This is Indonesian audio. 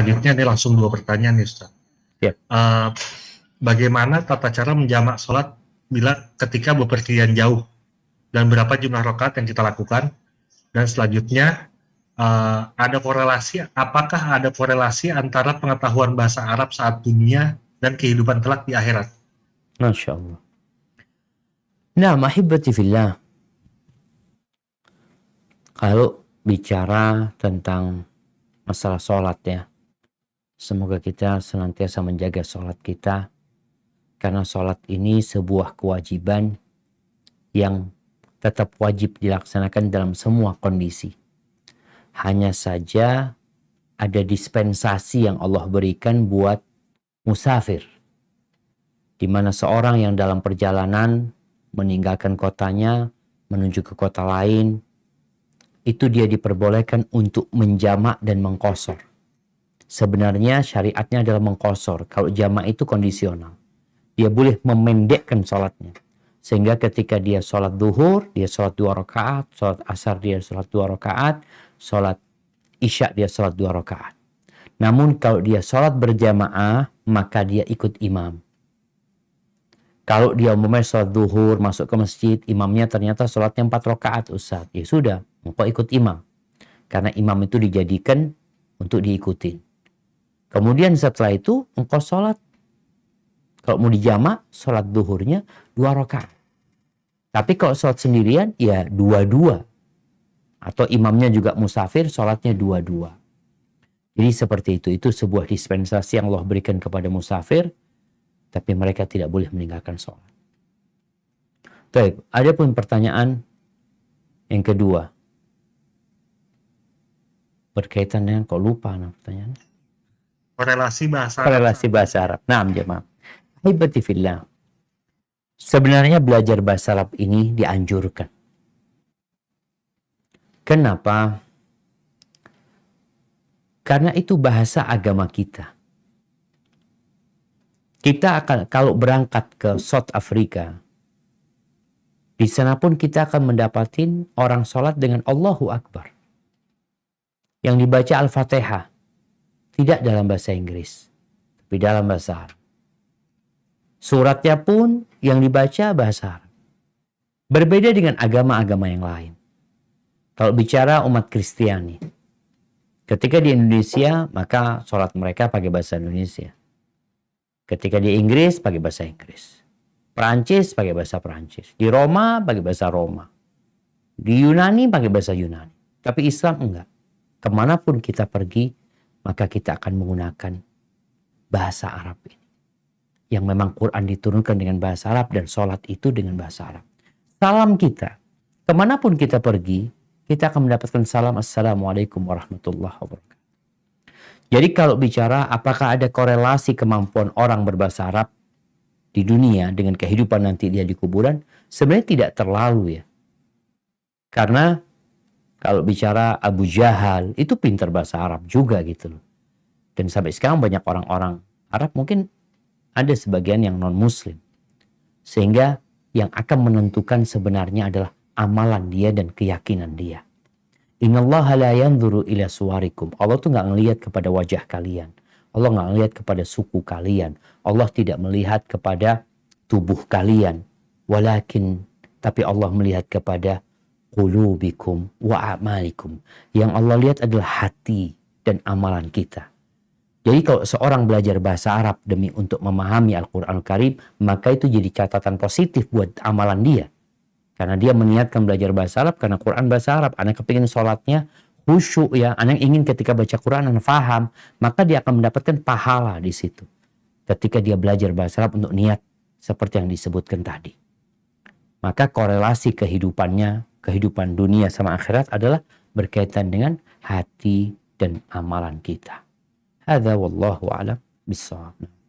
selanjutnya ini langsung dua pertanyaan nih Ustaz. Yep. Iya. Uh, bagaimana tata cara menjamak sholat bila ketika bepergian jauh dan berapa jumlah rokaat yang kita lakukan dan selanjutnya uh, ada korelasi apakah ada korelasi antara pengetahuan bahasa Arab saat dunia dan kehidupan telak di akhirat? Masya Allah. Nah, mahibbati fillah. Kalau bicara tentang masalah sholat ya, Semoga kita senantiasa menjaga sholat kita, karena sholat ini sebuah kewajiban yang tetap wajib dilaksanakan dalam semua kondisi. Hanya saja ada dispensasi yang Allah berikan buat musafir, di mana seorang yang dalam perjalanan meninggalkan kotanya menuju ke kota lain, itu dia diperbolehkan untuk menjamak dan mengkosor Sebenarnya syariatnya adalah mengkosor. Kalau jamaah itu kondisional. Dia boleh memendekkan sholatnya. Sehingga ketika dia sholat duhur, dia sholat dua rakaat, sholat asar dia sholat dua rakaat, sholat isya dia sholat dua rakaat. Namun kalau dia sholat berjamaah, maka dia ikut imam. Kalau dia umumnya sholat duhur, masuk ke masjid, imamnya ternyata sholatnya empat rakaat, Ustaz. Ya sudah, engkau ikut imam. Karena imam itu dijadikan untuk diikutin. Kemudian setelah itu engkau sholat. Kalau mau dijama, sholat duhurnya dua rakaat. Tapi kalau sholat sendirian, ya dua-dua. Atau imamnya juga musafir, sholatnya dua-dua. Jadi seperti itu, itu sebuah dispensasi yang Allah berikan kepada musafir, tapi mereka tidak boleh meninggalkan sholat. Baik, ada pun pertanyaan yang kedua. Berkaitan dengan kok lupa nah pertanyaannya korelasi bahasa korelasi bahasa Arab. Nah, jemaah. ibadillah. Sebenarnya belajar bahasa Arab ini dianjurkan. Kenapa? Karena itu bahasa agama kita. Kita akan kalau berangkat ke South Africa, di sana pun kita akan mendapatin orang sholat dengan Allahu Akbar. Yang dibaca Al-Fatihah tidak dalam bahasa Inggris, tapi dalam bahasa Arab. Suratnya pun yang dibaca bahasa Arab. Berbeda dengan agama-agama yang lain. Kalau bicara umat Kristiani, ketika di Indonesia maka sholat mereka pakai bahasa Indonesia. Ketika di Inggris pakai bahasa Inggris. Perancis pakai bahasa Perancis. Di Roma pakai bahasa Roma. Di Yunani pakai bahasa Yunani. Tapi Islam enggak. Kemanapun kita pergi, maka kita akan menggunakan bahasa Arab ini. Yang memang Quran diturunkan dengan bahasa Arab dan sholat itu dengan bahasa Arab. Salam kita, kemanapun kita pergi, kita akan mendapatkan salam Assalamualaikum warahmatullahi wabarakatuh. Jadi kalau bicara apakah ada korelasi kemampuan orang berbahasa Arab di dunia dengan kehidupan nanti dia di kuburan, sebenarnya tidak terlalu ya. Karena kalau bicara Abu Jahal itu pinter bahasa Arab juga gitu loh. Dan sampai sekarang banyak orang-orang Arab mungkin ada sebagian yang non muslim. Sehingga yang akan menentukan sebenarnya adalah amalan dia dan keyakinan dia. Innallaha la yanzuru ila suwarikum. Allah tuh nggak ngelihat kepada wajah kalian. Allah nggak ngelihat kepada suku kalian. Allah tidak melihat kepada tubuh kalian. Walakin tapi Allah melihat kepada qulubikum wa amalikum. Yang Allah lihat adalah hati dan amalan kita. Jadi kalau seorang belajar bahasa Arab demi untuk memahami Al-Quran Al-Karim, maka itu jadi catatan positif buat amalan dia. Karena dia meniatkan belajar bahasa Arab karena Quran bahasa Arab. Anak kepingin sholatnya khusyuk ya. Anak ingin ketika baca Quran dan faham, maka dia akan mendapatkan pahala di situ. Ketika dia belajar bahasa Arab untuk niat seperti yang disebutkan tadi. Maka korelasi kehidupannya kehidupan dunia sama akhirat adalah berkaitan dengan hati dan amalan kita. Hadza wallahu alam bissawab.